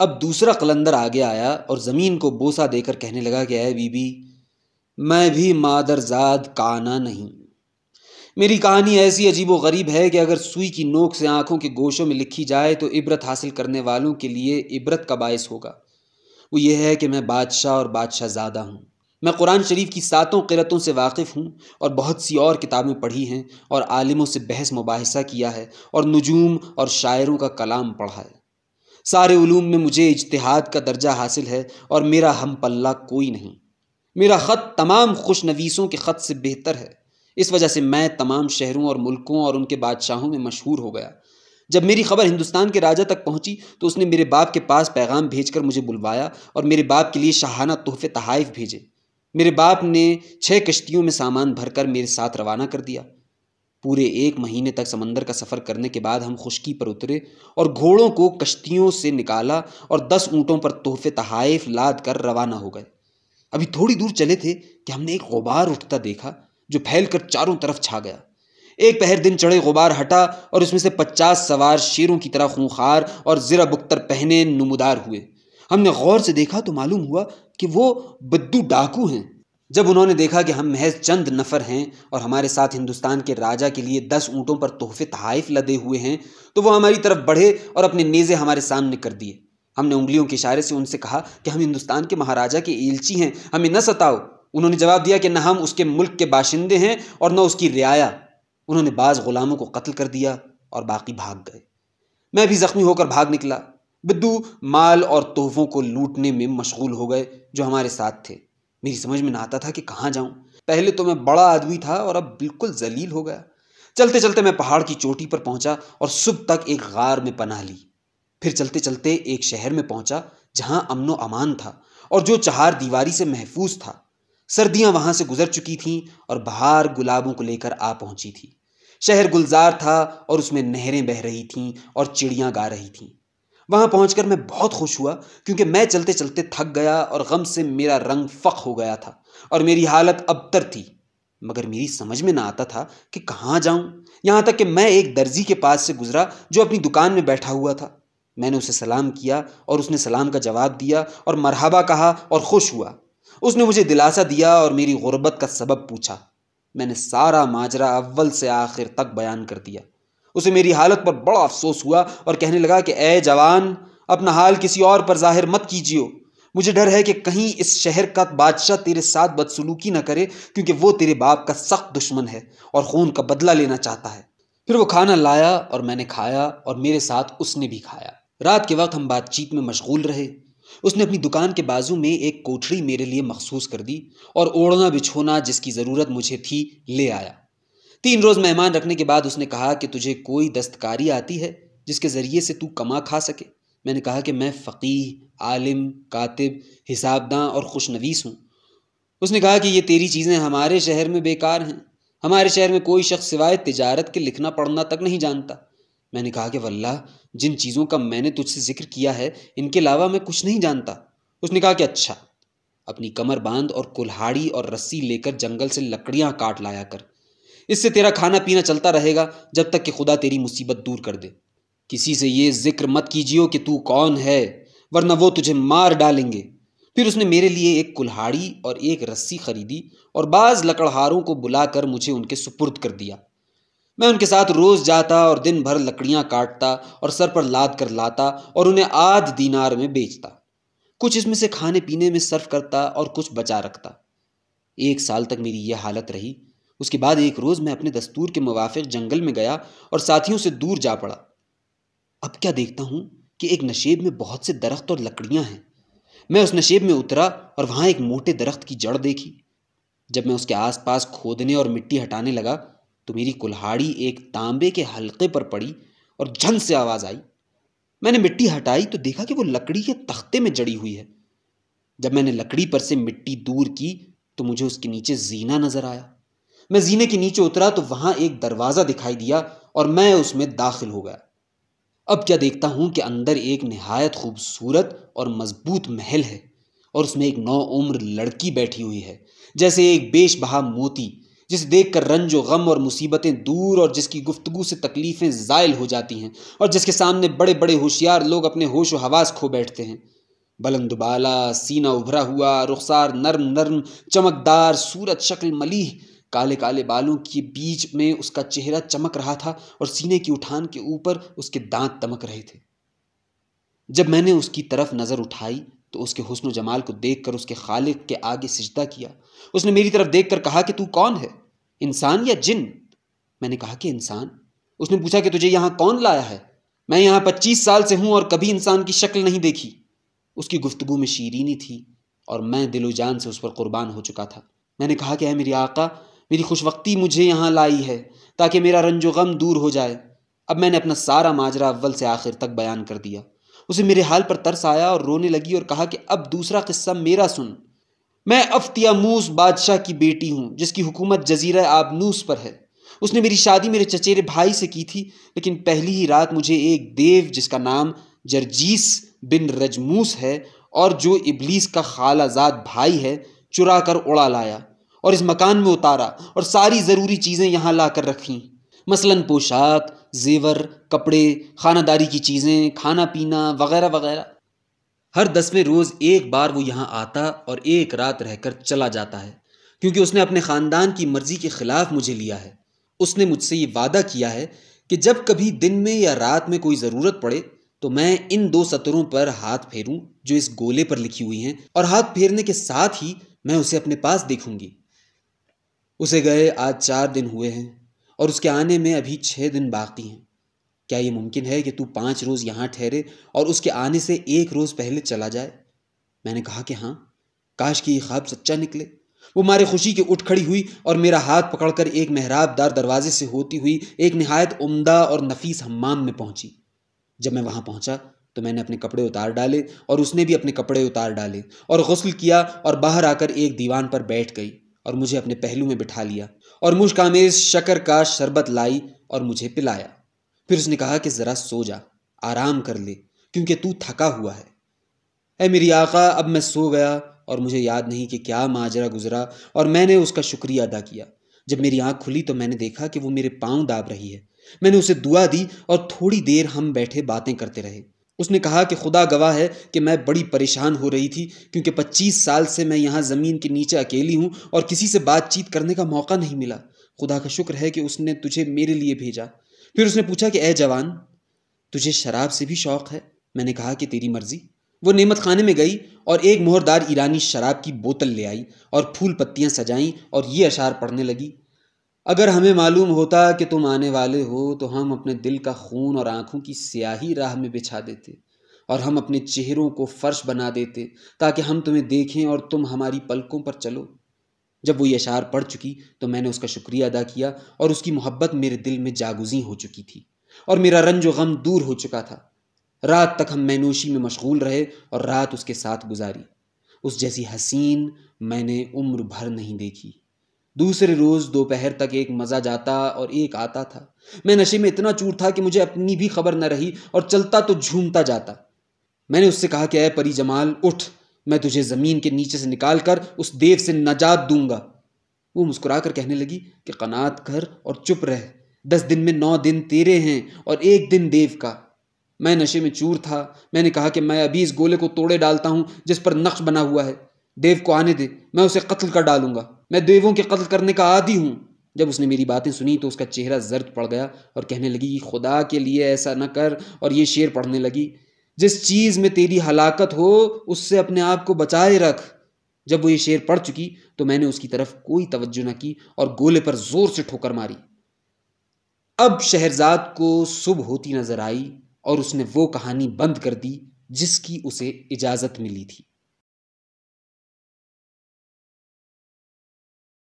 अब दूसरा कलंदर आगे आया और ज़मीन को बोसा देकर कहने लगा कि है बीबी मैं भी मादरजाद काना नहीं मेरी कहानी ऐसी अजीब व गरीब है कि अगर सुई की नोक से आंखों के गोशों में लिखी जाए तो इबरत हासिल करने वालों के लिए इबरत का बायस होगा वो ये है कि मैं बादशाह और बादशाह ज़्यादा हूँ मैं कुरान शरीफ की सातों किरतों से वाकिफ़ हूँ और बहुत सी और किताबें पढ़ी हैं और आलिमों से बहस मुबासा किया है और नजूम और शायरों का कलाम पढ़ा है सारे ूम में मुझे इजतहाद का दर्जा हासिल है और मेरा हम पल्ला कोई नहीं मेरा ख़त तमाम खुश नवीसों के ख़त से बेहतर है इस वजह से मैं तमाम शहरों और मुल्कों और उनके बादशाहों में मशहूर हो गया जब मेरी खबर हिंदुस्तान के राजा तक पहुंची तो उसने मेरे बाप के पास पैगाम भेजकर मुझे बुलवाया और मेरे बाप के लिए शाहाना तोहफे तहाइफ भेजे मेरे बाप ने छः कश्तियों में सामान भरकर मेरे साथ रवाना कर दिया पूरे एक महीने तक समंदर का सफ़र करने के बाद हम खुशकी पर उतरे और घोड़ों को कश्तियों से निकाला और दस ऊँटों पर तोहफे तहाइफ लाद कर रवाना हो गए अभी थोड़ी दूर चले थे कि हमने एक गुबार उठता देखा जो फैल कर चारों तरफ छा गया एक पहर दिन चढ़े गुबार हटा और उसमें से पचास सवार शेरों की तरह खूंखार और ज़रा बुख्तर पहने नमदार हुए हमने गौर से देखा तो मालूम हुआ कि वो बद्दू डाकू हैं जब उन्होंने देखा कि हम महज चंद नफर हैं और हमारे साथ हिंदुस्तान के राजा के लिए दस ऊँटों पर तोहफे तहाइफ लदे हुए हैं तो वो हमारी तरफ बढ़े और अपने नेज़े हमारे सामने कर दिए हमने उंगलियों के इशारे से उनसे कहा कि हम हिंदुस्तान के महाराजा के एलची हैं हमें न सताओ उन्होंने जवाब दिया कि न हम उसके मुल्क के बाशिंदे हैं और न उसकी रियाया उन्होंने बाज़ ग़ुलामों को कत्ल कर दिया और बाकी भाग गए मैं भी ज़ख्मी होकर भाग निकला बिद्दू माल और तोहफों को लूटने में मशगूल हो गए जो हमारे साथ थे मेरी समझ में ना आता था कि कहाँ जाऊं पहले तो मैं बड़ा आदमी था और अब बिल्कुल जलील हो गया चलते चलते मैं पहाड़ की चोटी पर पहुंचा और सुबह तक एक गार में पनाह ली फिर चलते चलते एक शहर में पहुंचा जहां अमनो अमान था और जो चार दीवारी से महफूज था सर्दियां वहां से गुजर चुकी थीं और बाहर गुलाबों को लेकर आ पहुंची थी शहर गुलजार था और उसमें नहरें बह रही थीं और चिड़ियां गा रही थीं वहां पहुंचकर मैं बहुत खुश हुआ क्योंकि मैं चलते चलते थक गया और गम से मेरा रंग फक हो गया था और मेरी हालत अबतर थी मगर मेरी समझ में ना आता था कि कहाँ जाऊं यहाँ तक कि मैं एक दर्जी के पास से गुजरा जो अपनी दुकान में बैठा हुआ था मैंने उसे सलाम किया और उसने सलाम का जवाब दिया और मरहबा कहा और खुश हुआ उसने मुझे दिलासा दिया और मेरी गुर्बत का सबब पूछा मैंने सारा माजरा अव्वल से आखिर तक बयान कर दिया उसे मेरी हालत पर बड़ा अफसोस हुआ और कहने लगा कि ए जवान अपना हाल किसी और पर जाहिर मत कीजियो मुझे डर है कि कहीं इस शहर का बादशाह तेरे साथ बदसलूकी ना करे क्योंकि वो तेरे बाप का सख्त दुश्मन है और खून का बदला लेना चाहता है फिर वो खाना लाया और मैंने खाया और मेरे साथ उसने भी खाया रात के वक्त हम बातचीत में मशगूल रहे उसने अपनी दुकान के बाजू में एक कोठड़ी मेरे लिए मखसूस कर दी और ओढ़ना बिछोना जिसकी ज़रूरत मुझे थी ले आया तीन रोज मेहमान रखने के बाद उसने कहा कि तुझे कोई दस्तकारी आती है जिसके ज़रिए से तू कमा खा सके मैंने कहा कि मैं फ़कीह आलिम कातिब हिसाबदान और खुशनवीस हूँ उसने कहा कि ये तेरी चीज़ें हमारे शहर में बेकार हैं हमारे शहर में कोई शख्स सिवाय तिजारत के लिखना पढ़ना तक नहीं जानता मैंने कहा कि वल्ला जिन चीज़ों का मैंने तुझसे जिक्र किया है इनके अलावा मैं कुछ नहीं जानता उसने कहा कि अच्छा अपनी कमर बांध और कुल्हाड़ी और रस्सी लेकर जंगल से लकड़ियाँ काट लाया कर इससे तेरा खाना पीना चलता रहेगा जब तक कि खुदा तेरी मुसीबत दूर कर दे किसी से ये जिक्र मत कीजियो कि तू कौन है वरना वो तुझे मार डालेंगे फिर उसने मेरे लिए एक कुल्हाड़ी और एक रस्सी खरीदी और बाज़ लकड़हारों को बुलाकर मुझे उनके सुपुर्द कर दिया मैं उनके साथ रोज़ जाता और दिन भर लकड़ियाँ काटता और सर पर लाद कर लाता और उन्हें आध दीनार में बेचता कुछ इसमें से खाने पीने में सर्फ करता और कुछ बचा रखता एक साल तक मेरी यह हालत रही उसके बाद एक रोज़ मैं अपने दस्तूर के मुवाफिक जंगल में गया और साथियों से दूर जा पड़ा अब क्या देखता हूँ कि एक नशेब में बहुत से दरख्त और लकड़ियाँ हैं मैं उस नशेब में उतरा और वहाँ एक मोटे दरख्त की जड़ देखी जब मैं उसके आसपास खोदने और मिट्टी हटाने लगा तो मेरी कुल्हाड़ी एक तांबे के हल्के पर पड़ी और झन से आवाज़ आई मैंने मिट्टी हटाई तो देखा कि वो लकड़ी के तख्ते में जड़ी हुई है जब मैंने लकड़ी पर से मिट्टी दूर की तो मुझे उसके नीचे जीना नज़र आया मैं जीने के नीचे उतरा तो वहां एक दरवाज़ा दिखाई दिया और मैं उसमें दाखिल हो गया अब क्या देखता हूँ कि अंदर एक नहायत खूबसूरत और मजबूत महल है और उसमें एक नौ उम्र लड़की बैठी हुई है जैसे एक बेश बहा मोती जिसे देख कर रंज व गम और मुसीबतें दूर और जिसकी गुफ्तगु से तकलीफ़ें ज़ायल हो जाती हैं और जिसके सामने बड़े बड़े होशियार लोग अपने होश व हवास खो बैठते हैं बलंदबाला सीना उभरा हुआ रुखसार नर्म नर्म चमकदार सूरत शक्ल मलीह काले काले बालों के बीच में उसका चेहरा चमक रहा था और सीने की उठान के ऊपर उसके दांत चमक रहे थे जब मैंने उसकी तरफ नज़र उठाई तो उसके हुसन जमाल को देख कर उसके खालिक के आगे सजदा किया उसने मेरी तरफ देख कर कहा कि तू कौन है इंसान या जिन मैंने कहा कि इंसान उसने पूछा कि तुझे यहां कौन लाया है मैं यहां पच्चीस साल से हूं और कभी इंसान की शक्ल नहीं देखी उसकी गुफ्तगु में शीरीनी थी और मैं दिलोजान से उस पर कुर्बान हो चुका था मैंने कहा कि है मेरी आका मेरी खुशवक्ती मुझे यहाँ लाई है ताकि मेरा रंजो गम दूर हो जाए अब मैंने अपना सारा माजरा अव्वल से आखिर तक बयान कर दिया उसे मेरे हाल पर तरस आया और रोने लगी और कहा कि अब दूसरा किस्सा मेरा सुन मैं अफ्तियामूस बादशाह की बेटी हूँ जिसकी हुकूमत जजीरा आबनूस पर है उसने मेरी शादी मेरे चचेरे भाई से की थी लेकिन पहली ही रात मुझे एक देव जिसका नाम जर्जीस बिन रजमूस है और जो इबलीस का खालाजाद भाई है चुरा कर उड़ा लाया और इस मकान में उतारा और सारी ज़रूरी चीज़ें यहाँ ला कर रखीं मसलन पोशाक जेवर कपड़े खानादारी की चीज़ें खाना पीना वगैरह वगैरह हर दसवें रोज़ एक बार वो यहाँ आता और एक रात रहकर चला जाता है क्योंकि उसने अपने ख़ानदान की मर्ज़ी के ख़िलाफ़ मुझे लिया है उसने मुझसे ये वादा किया है कि जब कभी दिन में या रात में कोई ज़रूरत पड़े तो मैं इन दो सतरों पर हाथ फेरूं जो इस गोले पर लिखी हुई हैं और हाथ फेरने के साथ ही मैं उसे अपने पास देखूंगी उसे गए आज चार दिन हुए हैं और उसके आने में अभी छः दिन बाकी हैं क्या ये मुमकिन है कि तू पाँच रोज़ यहाँ ठहरे और उसके आने से एक रोज़ पहले चला जाए मैंने कहा कि हाँ काश कि ये ख्वाब सच्चा निकले वो मारे खुशी के उठ खड़ी हुई और मेरा हाथ पकड़कर एक महराबदार दरवाजे से होती हुई एक नहायत उम्दा और नफीस हमाम में पहुंची जब मैं वहां पहुंचा तो मैंने अपने कपड़े उतार डाले और उसने भी अपने कपड़े उतार डाले और गसल किया और बाहर आकर एक दीवान पर बैठ गई और मुझे अपने पहलू में बिठा लिया और मुश्कामेज शकर का शरबत लाई और मुझे पिलाया फिर उसने कहा कि ज़रा सो जा आराम कर ले क्योंकि तू थका हुआ है ए मेरी आका अब मैं सो गया और मुझे याद नहीं कि क्या माजरा गुजरा और मैंने उसका शुक्रिया अदा किया जब मेरी आंख खुली तो मैंने देखा कि वो मेरे पाँव दाब रही है मैंने उसे दुआ दी और थोड़ी देर हम बैठे बातें करते रहे उसने कहा कि खुदा गवाह है कि मैं बड़ी परेशान हो रही थी क्योंकि 25 साल से मैं यहाँ ज़मीन के नीचे अकेली हूँ और किसी से बातचीत करने का मौका नहीं मिला खुदा का शुक्र है कि उसने तुझे मेरे लिए भेजा फिर उसने पूछा कि ए जवान तुझे शराब से भी शौक़ है मैंने कहा कि तेरी मर्ज़ी वो नेमत खाने में गई और एक मोहरदार ईरानी शराब की बोतल ले आई और फूल पत्तियाँ सजाईं और ये अशार पढ़ने लगी अगर हमें मालूम होता कि तुम आने वाले हो तो हम अपने दिल का खून और आंखों की स्याही राह में बिछा देते और हम अपने चेहरों को फर्श बना देते ताकि हम तुम्हें देखें और तुम हमारी पलकों पर चलो जब वो यशार पढ़ चुकी तो मैंने उसका शुक्रिया अदा किया और उसकी मोहब्बत मेरे दिल में जागुजी हो चुकी थी और मेरा रंज व गम दूर हो चुका था रात तक हम मैनोशी में मशगूल रहे और रात उसके साथ गुजारी उस जैसी हसीन मैंने उम्र भर नहीं देखी दूसरे रोज दोपहर तक एक मजा जाता और एक आता था मैं नशे में इतना चूर था कि मुझे अपनी भी खबर न रही और चलता तो झूमता जाता मैंने उससे कहा कि अय परी जमाल उठ मैं तुझे ज़मीन के नीचे से निकाल कर उस देव से नजात दूंगा वो मुस्कुरा कर कहने लगी कि कनात कर और चुप रह दस दिन में नौ दिन तेरे हैं और एक दिन देव का मैं नशे में चूर था मैंने कहा कि मैं अभी इस गोले को तोड़े डालता हूं जिस पर नक्श बना हुआ है देव को आने दे मैं उसे कत्ल कर डालूंगा मैं देवों के कत्ल करने का आदि हूँ जब उसने मेरी बातें सुनी तो उसका चेहरा जर्द पड़ गया और कहने लगी खुदा के लिए ऐसा न कर और ये शेर पढ़ने लगी जिस चीज़ में तेरी हलाकत हो उससे अपने आप को बचाए रख जब वो ये शेर पढ़ चुकी तो मैंने उसकी तरफ कोई तवज्जो न की और गोले पर जोर से ठोकर मारी अब शहरजाद को सुबह होती नजर आई और उसने वो कहानी बंद कर दी जिसकी उसे इजाज़त मिली थी